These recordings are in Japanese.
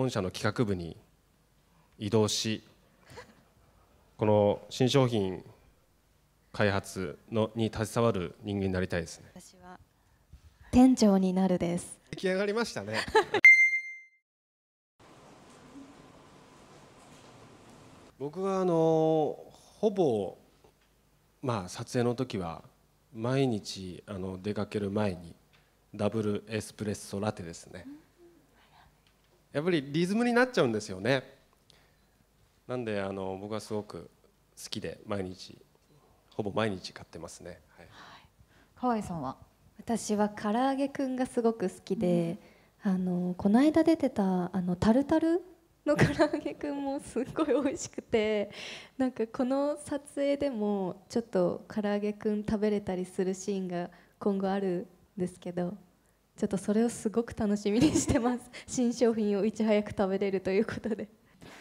本社の企画部に移動しこの新商品開発のに携わる人間になりたいですね私は店長になるです出来上がりましたね 僕はあのほぼまあ撮影の時は毎日あの出かける前にダブルエスプレッソラテですね、うんやっぱりリズムになっちゃうんですよねなんであの僕はすごく好きで毎日ほぼ毎日買ってますね、はい、河合さんは私は唐揚げくんがすごく好きで、うん、あのこの間出てたあのタルタルの唐揚げくんもすごい美味しくてなんかこの撮影でもちょっと唐揚げくん食べれたりするシーンが今後あるんですけどちょっとそれをすごく楽しみにしてます 新商品をいち早く食べれるということで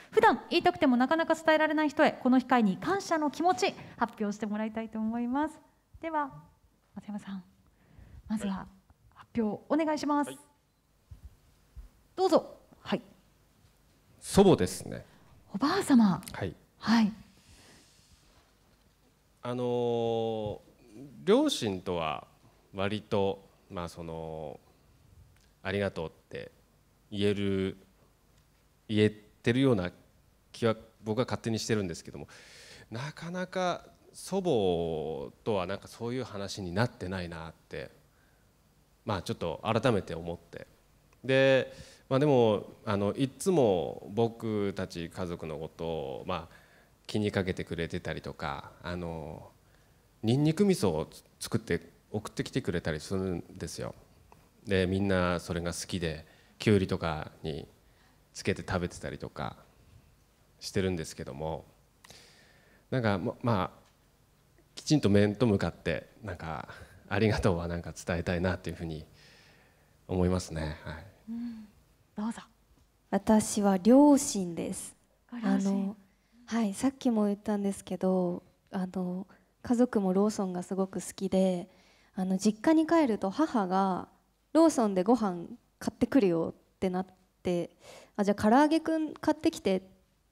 普段言いたくてもなかなか伝えられない人へこの機会に感謝の気持ち発表してもらいたいと思いますでは松山さんまずは発表お願いします、はい、どうぞはい祖母ですねおばあ様はい、はい、あのー、両親とは割とまあそのありがとうって言える言えてるような気は僕は勝手にしてるんですけどもなかなか祖母とはなんかそういう話になってないなってまあちょっと改めて思ってで,、まあ、でもあのいつも僕たち家族のことを、まあ、気にかけてくれてたりとかあのにんにく味噌を作って送ってきてくれたりするんですよ。でみんなそれが好きできゅうりとかにつけて食べてたりとかしてるんですけどもなんかまあきちんと面と向かってなんかありがとうはなんか伝えたいなというふうに思いますね。はい、うん、どうぞ。私は両親です。あのはいさっきも言ったんですけどあの家族もローソンがすごく好きであの実家に帰ると母がローソンでご飯買ってくるよってなってあじゃあ唐揚げくん買ってきてっ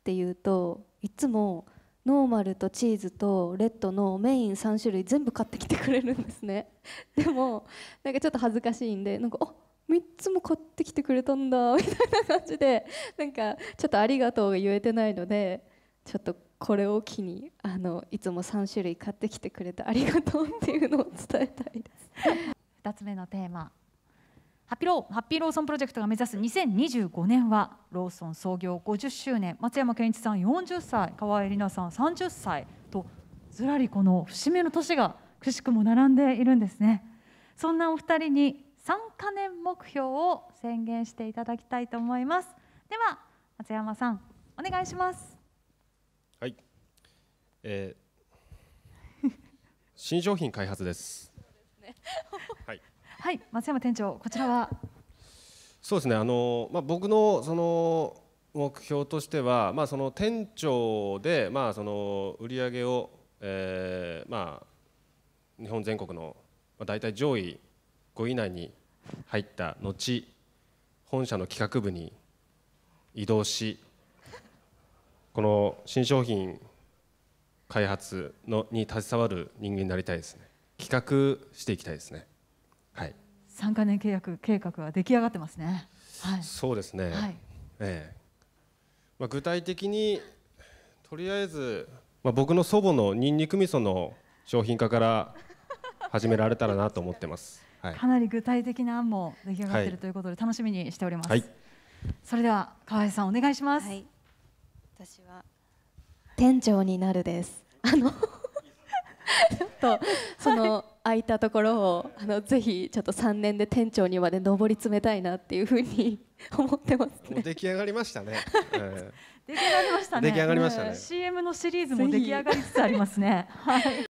て言うといつもノーマルとチーズとレッドのメイン3種類全部買ってきてくれるんですね でもなんかちょっと恥ずかしいんでなんかあ3つも買ってきてくれたんだみたいな感じでなんかちょっとありがとうが言えてないのでちょっとこれを機にあのいつも3種類買ってきてくれてありがとうっていうのを伝えたいです2 つ目のテーマハッピーローハッピーローソンプロジェクトが目指す2025年はローソン創業50周年松山健一さん40歳河合里奈さん30歳とずらりこの節目の年がくしくも並んでいるんですねそんなお二人に3カ年目標を宣言していただきたいと思いますでは松山さんお願いしますはい、えー、新商品開発ですはい松山店長こちらはそうですねあの、まあ、僕のその目標としては、まあ、その店長で、まあ、その売上を、えーまあ、日本全国の、まあ、大体上位5位以内に入った後本社の企画部に移動しこの新商品開発のに携わる人間になりたいですね企画していきたいですね。はい、3か年契約計画は出来上がってますね。はい、そうですね、はいええまあ、具体的にとりあえず、まあ、僕の祖母のにんにく味噌の商品化から始められたらなと思ってます、はい、かなり具体的な案も出来上がっているということで楽しみにしております、はい、それでは河合さんお願いします、はい、私は店長になるですあの ちょっとその、空いたところをあのぜひちょっと3年で店長にまで上り詰めたいなっていうふうに 思ってます、ね、出来上がりましたね、うん、出来上がりましたね出来上がりましたね、うん、CM のシリーズも出来上がりつつありますねはい